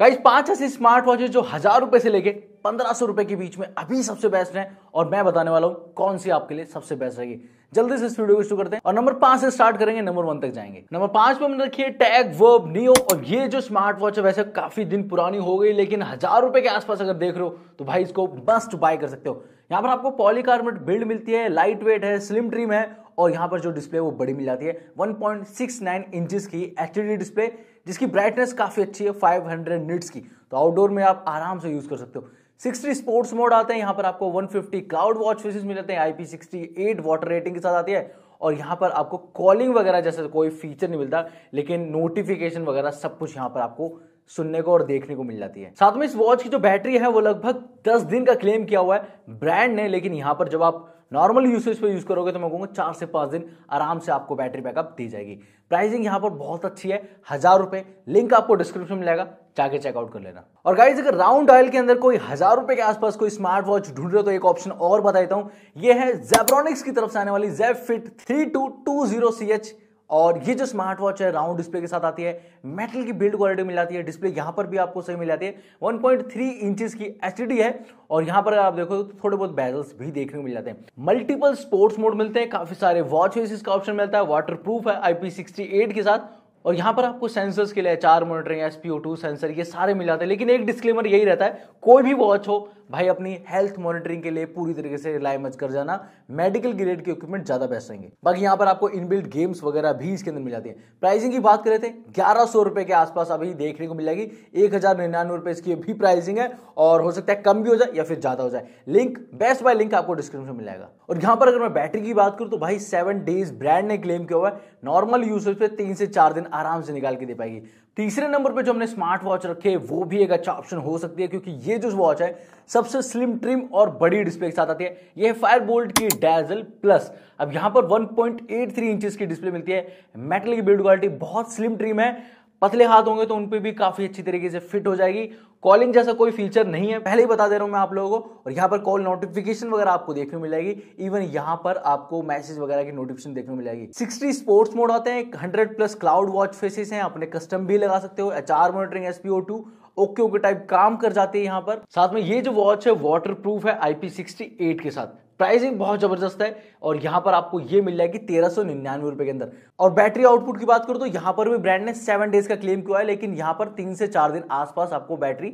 guys पांच ऐसी smart watches जो हजार रुपए से लेके पंद्रह सौ रुपए के बीच में अभी सबसे बेस्ट है और मैं बताने वाला हूं कौन सी आपके लिए सबसे बेस्ट रहेगी जल्दी से इस वीडियो को शुरू करते हैं और नंबर पांच से स्टार्ट करेंगे नंबर वन तक जाएंगे नंबर पांच पे मैंने रखी है टैग वर्ब नियो और ये जो स्मार्ट वॉच है वैसे काफी दिन पुरानी हो गई लेकिन हजार रुपए के आसपास अगर देख रहे हो तो भाई इसको मस्ट बाय कर सकते हो यहाँ पर आपको पॉलीकार्बोनेट बिल्ड मिलती है लाइट वेट है स्लिम ट्रिम है और यहाँ पर जो डिस्प्ले है वो बड़ी मिल जाती है 1.69 पॉइंट इंचेस की एच डिस्प्ले जिसकी ब्राइटनेस काफ़ी अच्छी है 500 हंड्रेड निट्स की तो आउटडोर में आप आराम से यूज़ कर सकते हो 60 स्पोर्ट्स मोड आते हैं यहाँ पर आपको 150 क्लाउड वॉच फेसेस मिलते हैं आईपी एट वाटर रेटिंग के साथ आती है और यहाँ पर आपको कॉलिंग वगैरह जैसे तो कोई फीचर नहीं मिलता लेकिन नोटिफिकेशन वगैरह सब कुछ यहाँ पर आपको सुनने को और देखने को मिल जाती है साथ में इस वॉच की जो बैटरी है वो लगभग 10 दिन का क्लेम किया हुआ है ब्रांड ने लेकिन यहाँ पर जब आप नॉर्मल यूसेज पे यूज़ करोगे तो मैं कहूँगा चार से पांच दिन आराम से आपको बैटरी बैकअप दी जाएगी प्राइसिंग यहाँ पर बहुत अच्छी है हज़ार रुपए लिंक आपको डिस्क्रिप्शन में मिलेगा जाके चेकआउट कर लेना और गाइज अगर राउंड ऑयल के अंदर कोई हज़ार रुपए के आसपास कोई स्मार्ट वॉच ढूंढ रहे हो तो एक ऑप्शन और बता देता हूँ ये है जेब्रॉनिक्स की तरफ से आने वाली Zeb fit three two two zero C H और ये जो स्मार्ट वॉच है राउंड डिस्प्ले के साथ आती है मेटल की बिल्ड क्वालिटी मिल जाती है डिस्प्ले यहाँ पर भी आपको सही मिल जाती है 1.3 पॉइंट इंचज की एच है और यहाँ पर आप देखो तो थोड़े बहुत बैजल्स भी देखने को मिल जाते हैं मल्टीपल स्पोर्ट्स मोड मिलते हैं काफी सारे वॉच फेस इसका ऑप्शन मिलता है वाटर प्रूफ है आईपी के साथ और यहाँ पर आपको सेंसर्स के लिए H R monitoring S P O two sensor ये सारे मिल जाते हैं लेकिन एक डिस्क्लेमर यही रहता है कोई भी वॉच हो भाई अपनी हेल्थ मॉनिटरिंग के लिए पूरी तरीके से रिलाय मच कर जाना मेडिकल ग्रेड के इक्विपमेंट ज्यादा बेस्ट रहेंगे बाकी यहाँ पर आपको इनबिल्ट गेम्स वगैरह भी इसके अंदर मिल जाती है प्राइसिंग की बात करें थे तो ग्यारह सौ रुपए के आसपास अभी देखने को मिल जाएगी एक हजार निन्यानवे रुपए इसकी भी प्राइसिंग है और हो सकता है कम भी हो जाए या फिर ज्यादा हो जाए लिंक बेस्ट बाय लिंक आपको डिस्क्रिप्शन में मिल जाएगा और यहाँ पर अगर मैं बैटरी की बात करूँ तो भाई सेवन डेज ब्रांड ने क्लेम किया हुआ है नॉर्मल यूज पे तीन से चार दिन आराम से निकाल के दे पाएगी तीसरे नंबर पे जो हमने स्मार्ट वॉच रखे है वो भी एक अच्छा ऑप्शन हो सकती है क्योंकि ये जो वॉच है सबसे स्लिम ट्रिम और बड़ी डिस्प्ले के साथ आती है ये फायर बोल्ट की डैजल प्लस अब यहां पर 1.83 इंचेस की डिस्प्ले मिलती है मेटल की बिल्ड क्वालिटी बहुत स्लिम ट्रिम है पतले हाथ होंगे तो उन पर भी काफ़ी अच्छी तरीके से फिट हो जाएगी कॉलिंग जैसा कोई फीचर नहीं है पहले ही बता दे रहा हूं मैं आप लोगों को और यहाँ पर कॉल नोटिफिकेशन वगैरह आपको देखने मिल जाएगी इवन यहाँ पर आपको मैसेज वगैरह की नोटिफिकेशन देखने मिल जाएगी सिक्सटी स्पोर्ट्स मोड आते हैं hundred plus cloud watch faces हैं अपने कस्टम भी लगा सकते हो H monitoring SPO O two okay okay type काम कर जाती है यहाँ पर साथ में ये जो वॉच है वाटर प्रूफ है आईपी के साथ प्राइसिंग बहुत जबरदस्त है और यहाँ पर आपको ये मिल जाएगी तेरह सौ निन्यानवे रुपए के अंदर और बैटरी आउटपुट की बात करो तो यहाँ पर भी ब्रांड ने सेवन डेज का क्लेम किया है लेकिन यहाँ पर तीन से चार दिन आसपास आपको बैटरी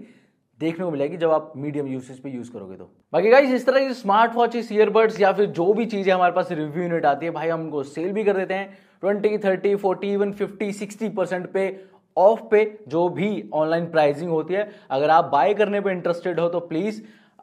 देखने को मिलेगी जब आप मीडियम यूसेज पे यूज करोगे तो बाकी गाइस इस तरह की स्मार्ट वॉचेस ईयरबड्स या फिर जो भी चीजें हमारे पास रिव्यू यूनिट आती है भाई हम उनको सेल भी कर देते हैं twenty thirty forty even fifty sixty percent पे ऑफ पे जो भी ऑनलाइन प्राइजिंग होती है अगर आप बाय करने पे इंटरेस्टेड हो तो प्लीज़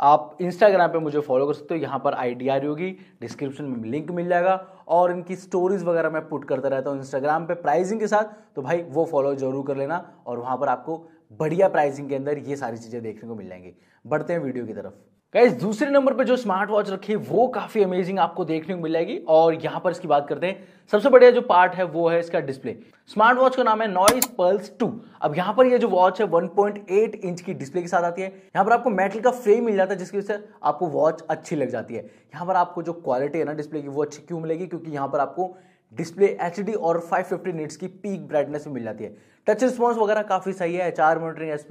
आप इंस्टाग्राम पे मुझे फॉलो कर सकते हो यहाँ पर आई डी आ रही होगी डिस्क्रिप्शन में लिंक मिल जाएगा और इनकी स्टोरीज वगैरह मैं पुट करता रहता हूँ इंस्टाग्राम पे प्राइजिंग के साथ तो भाई वो फॉलो जरूर कर लेना और वहाँ पर आपको बढ़िया प्राइसिंग के अंदर ये सारी चीज़ें देखने को मिल जाएंगी बढ़ते हैं वीडियो की तरफ गाइज दूसरे नंबर पर जो स्मार्ट वॉच रखी है वो काफ़ी अमेजिंग आपको देखने को मिलेगी और यहाँ पर इसकी बात करते हैं सबसे बढ़िया जो पार्ट है वो है इसका डिस्प्ले स्मार्ट वॉच का नाम है नॉइस पल्स टू अब यहां पर ये जो वॉच है 1.8 इंच की डिस्प्ले के साथ आती है यहाँ पर आपको मेटल का फ्रेम मिल जाता है जिसकी वजह से आपको वॉच अच्छी लग जाती है यहाँ पर आपको जो क्वालिटी है ना डिस्प्ले की वो अच्छी क्यों मिलेगी क्योंकि यहाँ पर आपको डिस्प्ले एच और 550 फिफ्टी की पीक ब्राइटनेस में मिल जाती है टच रिस्पॉन्स वगैरह काफ़ी सही है एच आर मोनिटरिंग एस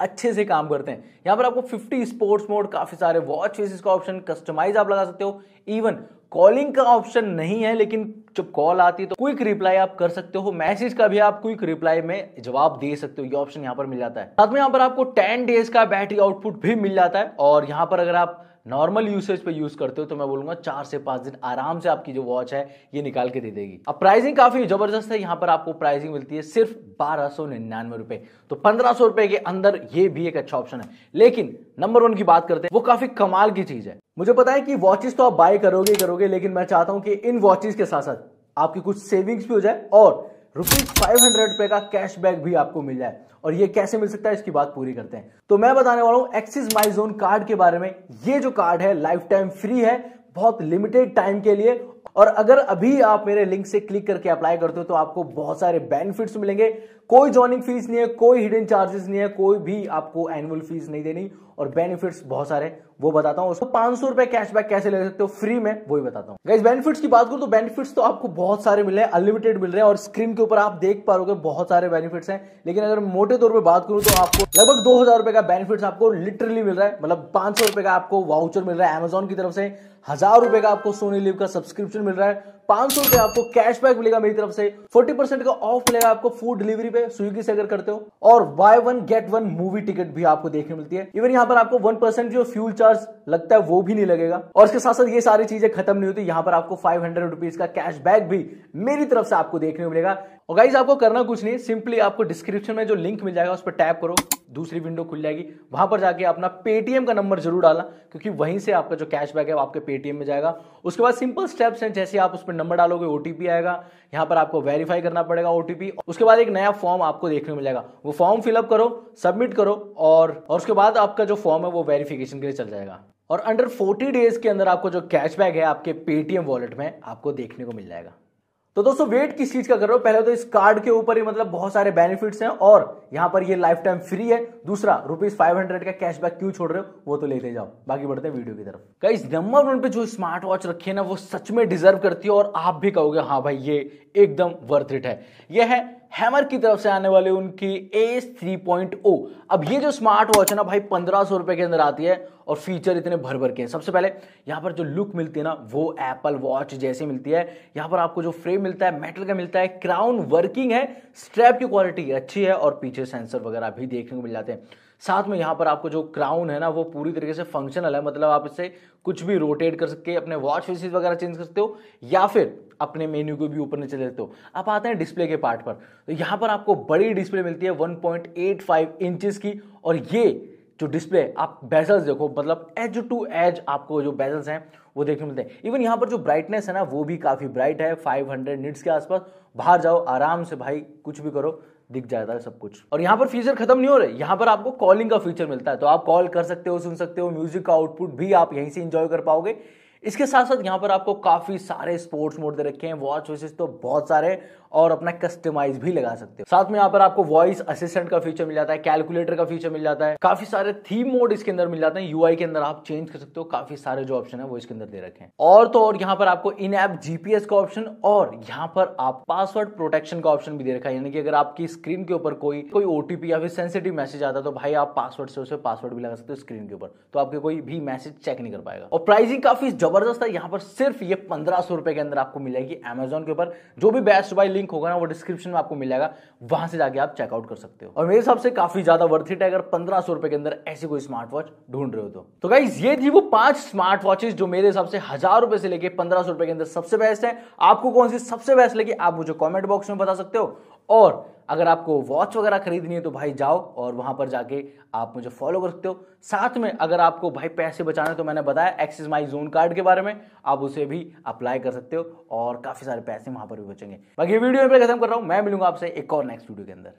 अच्छे से काम करते हैं यहाँ पर आपको 50 स्पोर्ट्स मोड काफ़ी सारे वॉच फेसिस का ऑप्शन कस्टमाइज आप लगा सकते हो इवन कॉलिंग का ऑप्शन नहीं है लेकिन जब कॉल आती है तो क्विक रिप्लाई आप कर सकते हो मैसेज का भी आप क्विक रिप्लाई में जवाब दे सकते हो ये ऑप्शन यहाँ पर मिल जाता है साथ में यहाँ पर आपको टेन डेज का बैटरी आउटपुट भी मिल जाता है और यहाँ पर अगर आप नॉर्मल यूसेज पे यूज करते हो तो मैं बोलूंगा चार से पांच दिन आराम से आपकी जो वॉच है ये निकाल के दे देगी अब प्राइसिंग काफी जबरदस्त है यहाँ पर आपको प्राइसिंग मिलती है सिर्फ बारह सौ निन्यानवे रुपए तो पंद्रह सौ रुपए के अंदर ये भी एक अच्छा ऑप्शन है लेकिन नंबर वन की बात करते हैं वो काफी कमाल की चीज है मुझे पता है कि वॉचेस तो आप बाय करोगे करोगे लेकिन मैं चाहता हूं कि इन वॉचेस के साथ साथ आपकी कुछ सेविंग्स भी हो जाए और रुपीज फाइव हंड्रेड रुपए का कैशबैक भी आपको मिल जाए और ये कैसे मिल सकता है इसकी बात पूरी करते हैं तो मैं बताने वाला हूं एक्सिस माई जोन कार्ड के बारे में ये जो कार्ड है लाइफ टाइम फ्री है बहुत लिमिटेड टाइम के लिए और अगर अभी आप मेरे लिंक से क्लिक करके अप्लाई करते हो तो आपको बहुत सारे बेनिफिट्स मिलेंगे कोई ज्वाइनिंग फीस नहीं है कोई हिडन चार्जेस नहीं है कोई भी आपको एनुअल फीस नहीं देनी और बेनिफिट्स बहुत सारे वो बताता हूँ उसको पांच सौ रुपए कैशबैक कैसे ले सकते हो फ्री में वही बताता हूँ गाइज बेनिफिट्स की बात करूँ तो बेनिफिट्स तो आपको बहुत सारे मिल रहे हैं अनलिमिटेड मिल रहे हैं और स्क्रीन के ऊपर आप देख पा रहे बहुत सारे बेनिफिट्स हैं लेकिन अगर मोटे तौर पर बात करूँ तो आपको लगभग दो हजार रुपए का बेनिफिट्स आपको लिटरली मिल रहा है मतलब पांच सौ रुपए का आपको वाउचर मिल रहा है एमेजोन की तरफ से हजार रुपए का आपको सोनी लिव का सब्सक्रिप्शन मिल रहा है पांच सौ रुपए आपको कैशबैक मिलेगा मेरी तरफ से फोर्टी परसेंट का ऑफ मिलेगा आपको फूड डिलीवरी पे स्विगी से अगर करते हो और buy one get one movie ticket भी आपको देखने मिलती है इवन यहाँ पर आपको वन परसेंट जो फ्यूल चार्ज लगता है वो भी नहीं लगेगा और इसके साथ साथ ये सारी चीजें खत्म नहीं होती यहाँ पर आपको फाइव हंड्रेड रुपीज का कैशबैक भी मेरी तरफ से आपको देखने को मिलेगा और गाइज आपको करना कुछ नहीं सिंपली आपको डिस्क्रिप्शन में जो लिंक मिल जाएगा उस पर टैप करो दूसरी विंडो खुल जाएगी वहां पर जाके अपना पेटीएम का नंबर जरूर डालना क्योंकि वहीं से आपका जो कैशबैक है वो आपके पेटीएम में जाएगा उसके बाद सिंपल स्टेप्स हैं जैसे आप उस पर नंबर डालोगे ओटीपी आएगा यहाँ पर आपको वेरीफाई करना पड़ेगा ओटीपी उसके बाद एक नया फॉर्म आपको देखने को मिलेगा वो फॉर्म फिलअप करो सबमिट करो और, और उसके बाद आपका जो फॉर्म है वो वेरिफिकेशन के लिए चल जाएगा और अंडर फोर्टी डेज के अंदर आपको जो कैशबैक है आपके पेटीएम वॉलेट में आपको देखने को मिल जाएगा तो दोस्तों वेट किस चीज का कर रहे हो पहले तो इस कार्ड के ऊपर ही मतलब बहुत सारे बेनिफिट्स हैं और यहां पर ये लाइफ टाइम फ्री है दूसरा रुपीज फाइव हंड्रेड का कैशबैक क्यों छोड़ रहे हो वो तो लेते जाओ बाकी बढ़ते हैं वीडियो की तरफ कई नंबर वन पे जो स्मार्ट वॉच रखी है ना वो सच में डिजर्व करती है और आप भी कहोगे हाँ भाई ये एकदम वर्थ इट है यह है हैमर की तरफ से आने वाले उनकी एस थ्री पॉइंट ओ अब ये जो स्मार्ट वॉच है ना भाई पंद्रह सौ रुपए के अंदर आती है और फीचर इतने भर भर के हैं सबसे पहले यहाँ पर जो लुक मिलती है ना वो एप्पल वॉच जैसी मिलती है यहाँ पर आपको जो फ्रेम मिलता है मेटल का मिलता है क्राउन वर्किंग है स्ट्रैप की क्वालिटी अच्छी है और पीछे सेंसर वगैरह भी देखने को मिल जाते हैं साथ में यहाँ पर आपको जो क्राउन है ना वो पूरी तरीके से फंक्शनल है मतलब आप इसे कुछ भी रोटेट कर सकते अपने वॉच फेसिस वगैरह चेंज कर सकते हो या फिर अपने मेन्यू को भी ऊपर नीचे लेते हो आप आते हैं डिस्प्ले के पार्ट पर तो यहाँ पर आपको बड़ी डिस्प्ले मिलती है 1.85 पॉइंट की और ये जो डिस्प्ले आप बेजल्स देखो मतलब एज टू एज आपको जो बेजल्स हैं वो देखने मिलते हैं इवन यहाँ पर जो ब्राइटनेस है ना वो भी काफ़ी ब्राइट है 500 हंड्रेड निट्स के आसपास बाहर जाओ आराम से भाई कुछ भी करो दिख जाता है सब कुछ और यहाँ पर फीचर खत्म नहीं हो रहे यहाँ पर आपको कॉलिंग का फीचर मिलता है तो आप कॉल कर सकते हो सुन सकते हो म्यूजिक का आउटपुट भी आप यहीं से इंजॉय कर पाओगे इसके साथ साथ यहाँ पर आपको काफ़ी सारे स्पोर्ट्स मोड दे रखे हैं वॉच वॉचेस तो बहुत सारे और अपना कस्टमाइज भी लगा सकते हो साथ में यहाँ पर आपको वॉइस असिस्टेंट का फीचर मिल जाता है कैलकुलेटर का फीचर मिल जाता है काफी सारे थीम मोड इसके अंदर मिल जाते हैं यूआई के अंदर आप चेंज कर सकते हो काफी सारे जो ऑप्शन है वो इसके अंदर दे रखे हैं और तो और यहाँ पर आपको इन ऐप जीपीएस का ऑप्शन और यहाँ पर आप पासवर्ड प्रोटेक्शन का ऑप्शन भी दे रखा है यानी कि अगर आपकी स्क्रीन के ऊपर कोई कोई ओटीपी या फिर सेंसिटिव मैसेज आता है तो भाई आप पासवर्ड से उसे पासवर्ड भी लगा सकते हो स्क्रीन के ऊपर तो आपके कोई भी मैसेज चेक नहीं कर पाएगा और प्राइसिंग काफी जबरदस्त है यहाँ पर सिर्फ ये पंद्रह सौ रुपए के अंदर आपको मिलेगी अमेजोन के ऊपर जो भी बेस्ट बाई लिंक होगा ना वो डिस्क्रिप्शन में आपको मिल जाएगा वहां से जाके आप चेकआउट कर सकते हो और मेरे हिसाब से काफी ज्यादा वर्थ इट है अगर पंद्रह सौ रुपए के अंदर ऐसी कोई स्मार्ट वॉच ढूंढ रहे हो तो, तो गाइज ये थी वो पांच स्मार्ट वॉचेज जो मेरे हिसाब से हजार रुपए से लेके पंद्रह सौ रुपए के अंदर सबसे बेस्ट है आपको कौन सी सबसे बेस्ट लगी आप मुझे कॉमेंट बॉक्स में बता सकते हो और अगर आपको वॉच वगैरह खरीदनी है तो भाई जाओ और वहां पर जाके आप मुझे फॉलो कर सकते हो साथ में अगर आपको भाई पैसे बचाने तो मैंने बताया एक्सिस माई जोन कार्ड के बारे में आप उसे भी अप्लाई कर सकते हो और काफ़ी सारे पैसे वहां पर भी बचेंगे बाकी वीडियो में खत्म कर रहा हूं मैं मिलूंगा आपसे एक और नेक्स्ट वीडियो के अंदर